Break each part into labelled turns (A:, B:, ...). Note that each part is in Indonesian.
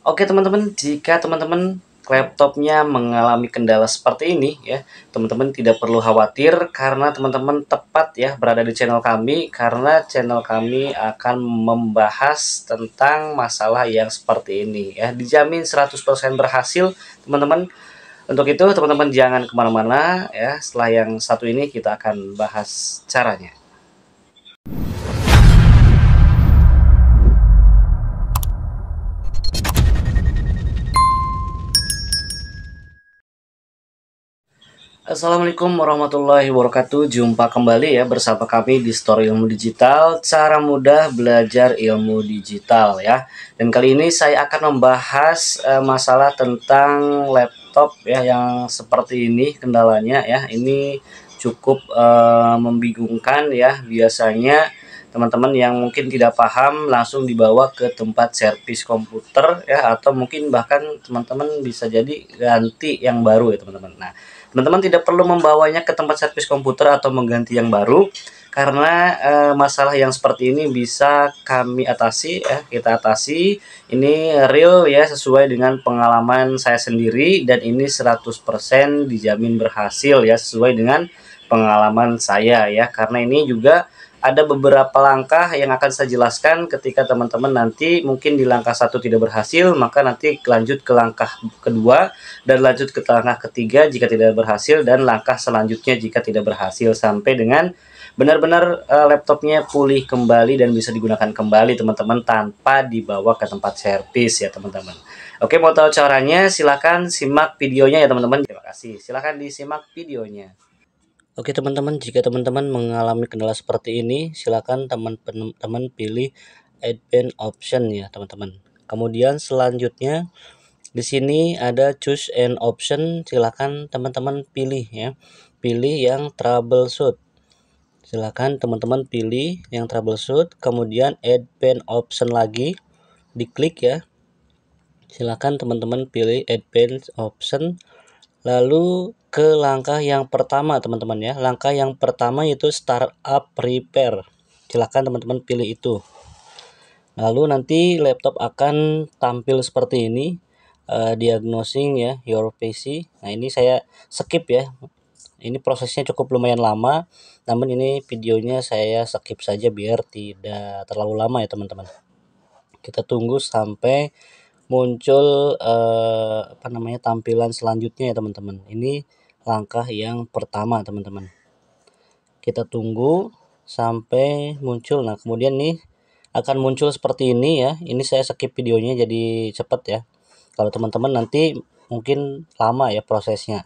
A: Oke teman-teman, jika teman-teman laptopnya mengalami kendala seperti ini ya, teman-teman tidak perlu khawatir karena teman-teman tepat ya berada di channel kami karena channel kami akan membahas tentang masalah yang seperti ini ya. Dijamin 100% berhasil teman-teman. Untuk itu teman-teman jangan kemana-mana ya, setelah yang satu ini kita akan bahas caranya. Assalamualaikum warahmatullahi wabarakatuh Jumpa kembali ya bersama kami di Story Ilmu Digital Cara mudah belajar ilmu digital ya Dan kali ini saya akan membahas uh, masalah tentang laptop ya Yang seperti ini kendalanya ya Ini cukup uh, membingungkan ya Biasanya teman-teman yang mungkin tidak paham langsung dibawa ke tempat servis komputer ya atau mungkin bahkan teman-teman bisa jadi ganti yang baru ya teman-teman. Nah, Teman-teman tidak perlu membawanya ke tempat servis komputer atau mengganti yang baru karena e, masalah yang seperti ini bisa kami atasi ya kita atasi ini real ya sesuai dengan pengalaman saya sendiri dan ini 100% dijamin berhasil ya sesuai dengan pengalaman saya ya karena ini juga ada beberapa langkah yang akan saya jelaskan ketika teman-teman nanti mungkin di langkah satu tidak berhasil maka nanti lanjut ke langkah kedua dan lanjut ke langkah ketiga jika tidak berhasil dan langkah selanjutnya jika tidak berhasil sampai dengan benar-benar eh, laptopnya pulih kembali dan bisa digunakan kembali teman-teman tanpa dibawa ke tempat servis ya teman-teman oke mau tahu caranya silahkan simak videonya ya teman-teman terima kasih silahkan disimak videonya Oke teman-teman, jika teman-teman mengalami kendala seperti ini, silakan teman-teman pilih Advanced Option ya teman-teman. Kemudian selanjutnya di sini ada Choose an Option, silakan teman-teman pilih ya, pilih yang Troubleshoot. Silakan teman-teman pilih yang Troubleshoot, kemudian Advanced Option lagi, diklik ya. Silakan teman-teman pilih Advanced Option, lalu ke langkah yang pertama teman-teman ya. Langkah yang pertama itu startup repair. Silahkan teman-teman pilih itu. Lalu nanti laptop akan tampil seperti ini. Uh, diagnosing ya, your PC. Nah ini saya skip ya. Ini prosesnya cukup lumayan lama. Namun ini videonya saya skip saja biar tidak terlalu lama ya teman-teman. Kita tunggu sampai muncul eh, apa namanya tampilan selanjutnya ya teman-teman. Ini langkah yang pertama teman-teman kita tunggu sampai muncul nah kemudian nih akan muncul seperti ini ya ini saya skip videonya jadi cepet ya kalau teman-teman nanti mungkin lama ya prosesnya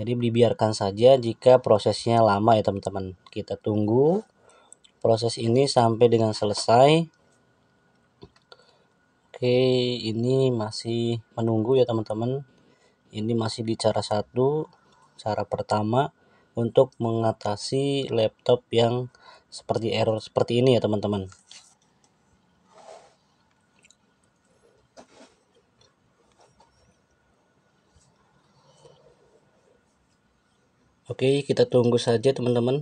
A: jadi dibiarkan saja jika prosesnya lama ya teman-teman kita tunggu proses ini sampai dengan selesai Oke, ini masih menunggu ya teman-teman. Ini masih di cara satu. Cara pertama untuk mengatasi laptop yang seperti error seperti ini ya teman-teman. Oke, kita tunggu saja teman-teman.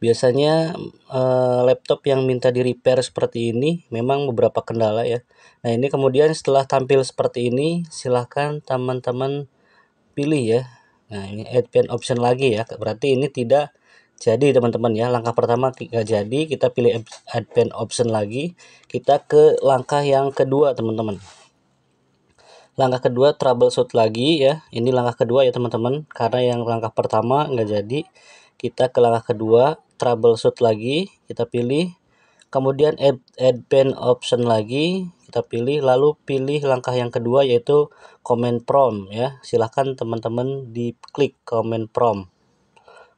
A: Biasanya uh, laptop yang minta di repair seperti ini memang beberapa kendala ya. Nah ini kemudian setelah tampil seperti ini silahkan teman-teman pilih ya. Nah ini add pen option lagi ya. Berarti ini tidak jadi teman-teman ya langkah pertama tidak jadi kita pilih add pen option lagi kita ke langkah yang kedua teman-teman langkah kedua troubleshoot lagi ya ini langkah kedua ya teman-teman karena yang langkah pertama nggak jadi kita ke langkah kedua troubleshoot lagi kita pilih kemudian add, add option lagi kita pilih lalu pilih langkah yang kedua yaitu Comment prompt ya silahkan teman-teman diklik Comment prompt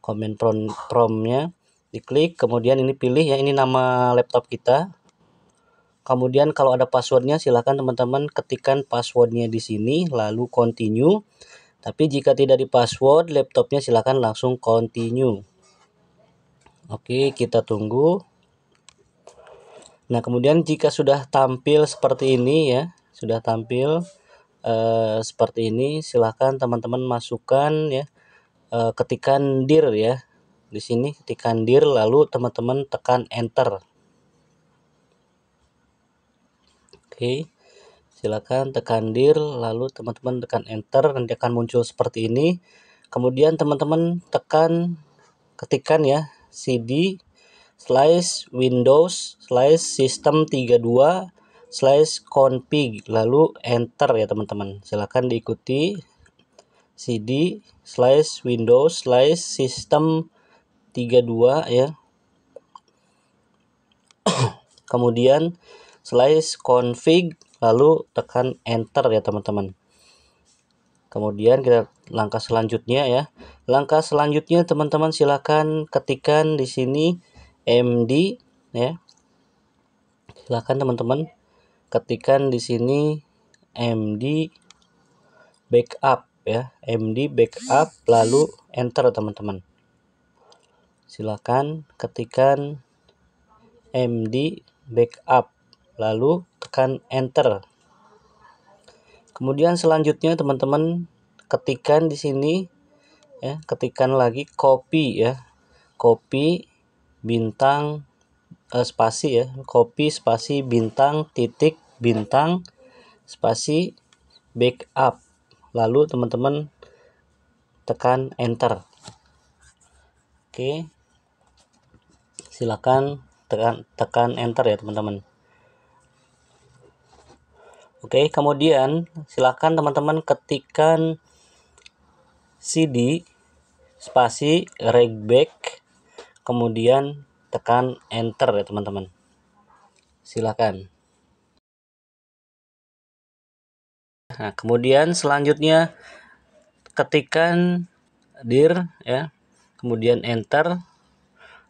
A: Comment prompt promptnya diklik kemudian ini pilih ya ini nama laptop kita kemudian kalau ada passwordnya silahkan teman-teman ketikkan passwordnya di sini lalu continue tapi jika tidak di password laptopnya silahkan langsung continue Oke, kita tunggu. Nah, kemudian jika sudah tampil seperti ini ya, sudah tampil uh, seperti ini, silahkan teman-teman masukkan ya uh, ketikan dir ya. Di sini ketikan dir lalu teman-teman tekan enter. Oke. silahkan tekan dir lalu teman-teman tekan enter nanti akan muncul seperti ini. Kemudian teman-teman tekan ketikan ya cd slash windows slash system 32 slash config lalu enter ya teman-teman silahkan diikuti cd slash windows slash system 32 ya kemudian slash config lalu tekan enter ya teman-teman Kemudian kita langkah selanjutnya ya. Langkah selanjutnya teman-teman silakan ketikan di sini MD ya. Silakan teman-teman ketikan di sini MD backup ya, MD backup lalu enter teman-teman. Silakan ketikan MD backup lalu tekan enter kemudian selanjutnya teman-teman ketikan di sini ya ketikan lagi copy ya copy bintang eh, spasi ya copy spasi bintang titik bintang spasi backup lalu teman-teman tekan enter oke silakan tekan tekan enter ya teman-teman Oke, kemudian silakan teman-teman ketikkan CD spasi regback kemudian tekan enter ya teman-teman. Silakan. Nah, kemudian selanjutnya ketikan dir ya, kemudian enter.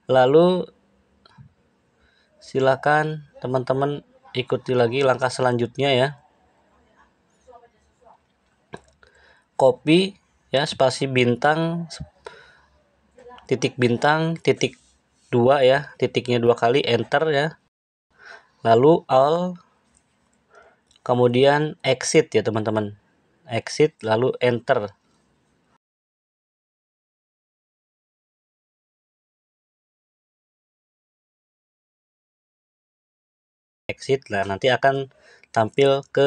A: Lalu silakan teman-teman ikuti lagi langkah selanjutnya ya. copy ya spasi bintang titik bintang titik dua ya titiknya dua kali enter ya lalu all kemudian exit ya teman-teman exit lalu enter exit lah nanti akan tampil ke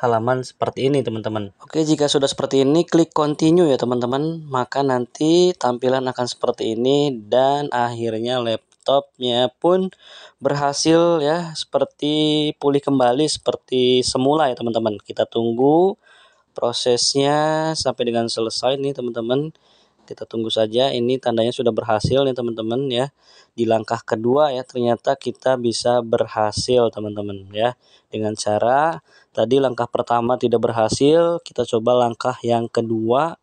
A: halaman seperti ini teman-teman. Oke jika sudah seperti ini klik continue ya teman-teman maka nanti tampilan akan seperti ini dan akhirnya laptopnya pun berhasil ya seperti pulih kembali seperti semula ya teman-teman. Kita tunggu prosesnya sampai dengan selesai nih teman-teman kita tunggu saja ini tandanya sudah berhasil nih teman-teman ya di langkah kedua ya ternyata kita bisa berhasil teman-teman ya dengan cara tadi langkah pertama tidak berhasil kita coba langkah yang kedua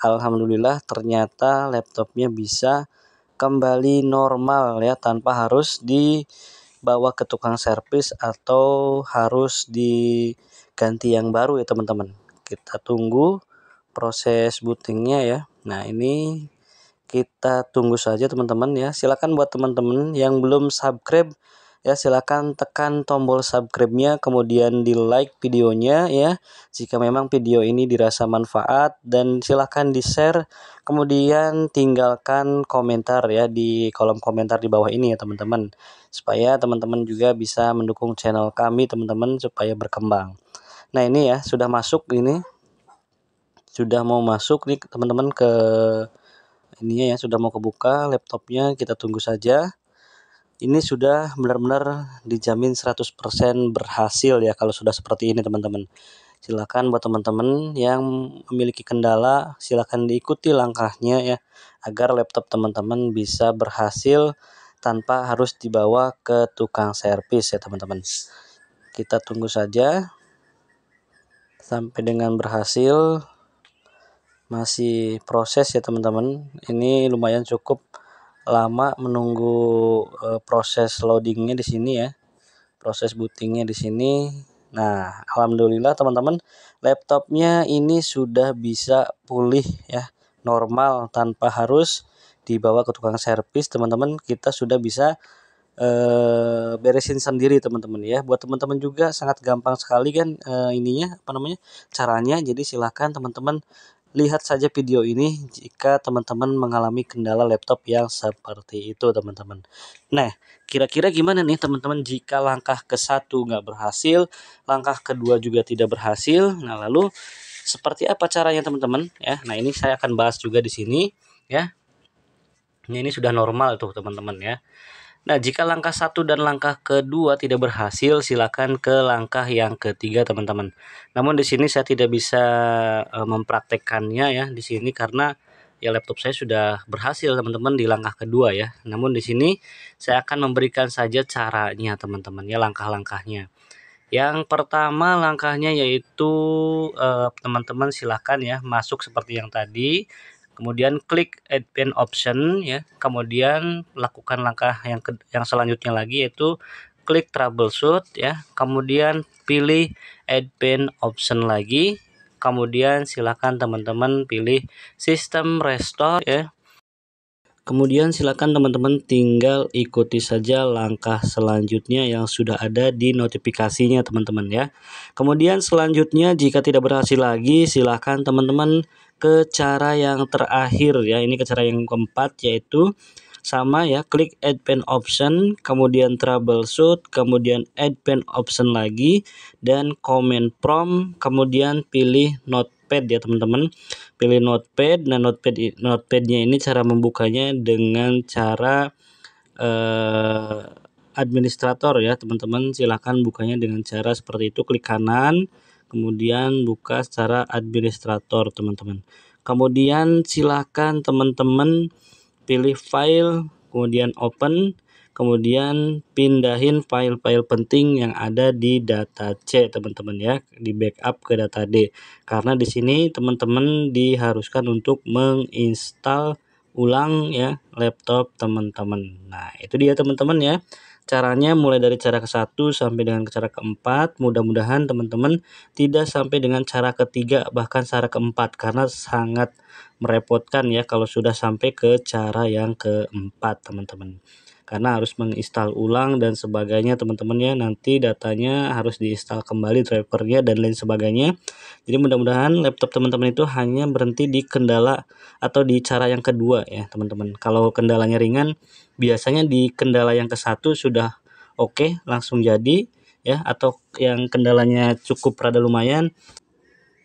A: Alhamdulillah ternyata laptopnya bisa kembali normal ya tanpa harus dibawa ke tukang servis atau harus diganti yang baru ya teman-teman kita tunggu proses bootingnya ya Nah, ini kita tunggu saja teman-teman ya. Silakan buat teman-teman yang belum subscribe ya silakan tekan tombol subscribe-nya kemudian di like videonya ya jika memang video ini dirasa manfaat dan silakan di share kemudian tinggalkan komentar ya di kolom komentar di bawah ini ya teman-teman supaya teman-teman juga bisa mendukung channel kami teman-teman supaya berkembang nah ini ya sudah masuk ini sudah mau masuk nih teman-teman ke ini ya sudah mau kebuka laptopnya kita tunggu saja ini sudah benar-benar dijamin 100% berhasil ya kalau sudah seperti ini teman-teman silakan buat teman-teman yang memiliki kendala silakan diikuti langkahnya ya agar laptop teman-teman bisa berhasil tanpa harus dibawa ke tukang servis ya teman-teman kita tunggu saja sampai dengan berhasil masih proses ya teman-teman ini lumayan cukup lama menunggu e, proses loadingnya di sini ya proses bootingnya di sini nah alhamdulillah teman-teman laptopnya ini sudah bisa pulih ya normal tanpa harus dibawa ke tukang servis teman-teman kita sudah bisa e, beresin sendiri teman-teman ya buat teman-teman juga sangat gampang sekali kan e, ininya apa namanya caranya jadi silahkan teman-teman Lihat saja video ini jika teman-teman mengalami kendala laptop yang seperti itu teman-teman. Nah, kira-kira gimana nih teman-teman jika langkah ke satu nggak berhasil, langkah kedua juga tidak berhasil. Nah, lalu seperti apa caranya teman-teman ya? Nah, ini saya akan bahas juga di sini ya. Ini sudah normal tuh teman-teman ya. Nah, jika langkah satu dan langkah kedua tidak berhasil, silakan ke langkah yang ketiga, teman-teman. Namun di sini saya tidak bisa e, mempraktekkannya ya di sini karena ya laptop saya sudah berhasil, teman-teman, di langkah kedua ya. Namun di sini saya akan memberikan saja caranya, teman-teman, ya langkah-langkahnya. Yang pertama langkahnya yaitu e, teman-teman eh, silakan ya masuk seperti yang tadi kemudian klik add pin option ya kemudian lakukan langkah yang ke, yang selanjutnya lagi yaitu klik troubleshoot ya kemudian pilih add pin option lagi kemudian silakan teman-teman pilih System restore ya Kemudian silakan teman-teman tinggal ikuti saja langkah selanjutnya yang sudah ada di notifikasinya teman-teman ya. Kemudian selanjutnya jika tidak berhasil lagi silakan teman-teman ke cara yang terakhir ya ini ke cara yang keempat yaitu sama ya klik add pen option kemudian troubleshoot kemudian add pen option lagi dan comment prompt kemudian pilih notepad ya teman-teman pilih notepad nah notepad notepadnya ini cara membukanya dengan cara eh, administrator ya teman-teman silahkan bukanya dengan cara seperti itu klik kanan kemudian buka secara administrator teman-teman kemudian silahkan teman-teman pilih file kemudian open kemudian pindahin file-file penting yang ada di data C teman-teman ya di backup ke data D karena di sini teman-teman diharuskan untuk menginstal ulang ya laptop teman-teman nah itu dia teman-teman ya Caranya mulai dari cara ke-1 sampai dengan cara ke-4. Mudah-mudahan teman-teman tidak sampai dengan cara ketiga bahkan cara keempat karena sangat merepotkan ya kalau sudah sampai ke cara yang keempat teman-teman karena harus menginstal ulang dan sebagainya teman-teman ya nanti datanya harus diinstal kembali drivernya dan lain sebagainya jadi mudah-mudahan laptop teman-teman itu hanya berhenti di kendala atau di cara yang kedua ya teman-teman kalau kendalanya ringan biasanya di kendala yang ke satu sudah oke okay, langsung jadi ya atau yang kendalanya cukup rada lumayan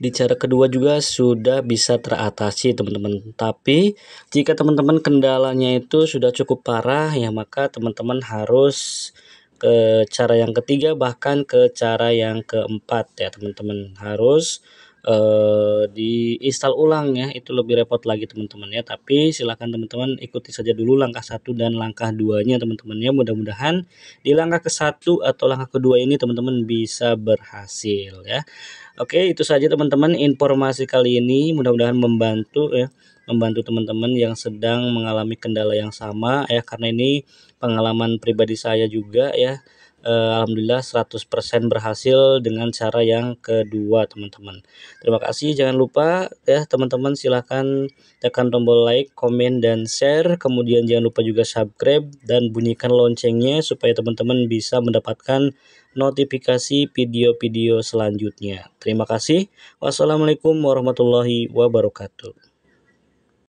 A: di cara kedua juga sudah bisa teratasi teman-teman tapi jika teman-teman kendalanya itu sudah cukup parah ya maka teman-teman harus ke cara yang ketiga bahkan ke cara yang keempat ya teman-teman harus uh, diinstal ulang ya itu lebih repot lagi teman-teman ya tapi silahkan teman-teman ikuti saja dulu langkah satu dan langkah duanya teman-teman ya mudah-mudahan di langkah ke satu atau langkah kedua ini teman-teman bisa berhasil ya oke itu saja teman-teman informasi kali ini mudah-mudahan membantu ya membantu teman-teman yang sedang mengalami kendala yang sama ya karena ini pengalaman pribadi saya juga ya uh, alhamdulillah 100% berhasil dengan cara yang kedua teman-teman. Terima kasih jangan lupa ya teman-teman silahkan tekan tombol like, komen dan share. Kemudian jangan lupa juga subscribe dan bunyikan loncengnya supaya teman-teman bisa mendapatkan notifikasi video-video selanjutnya. Terima kasih. Wassalamualaikum warahmatullahi wabarakatuh.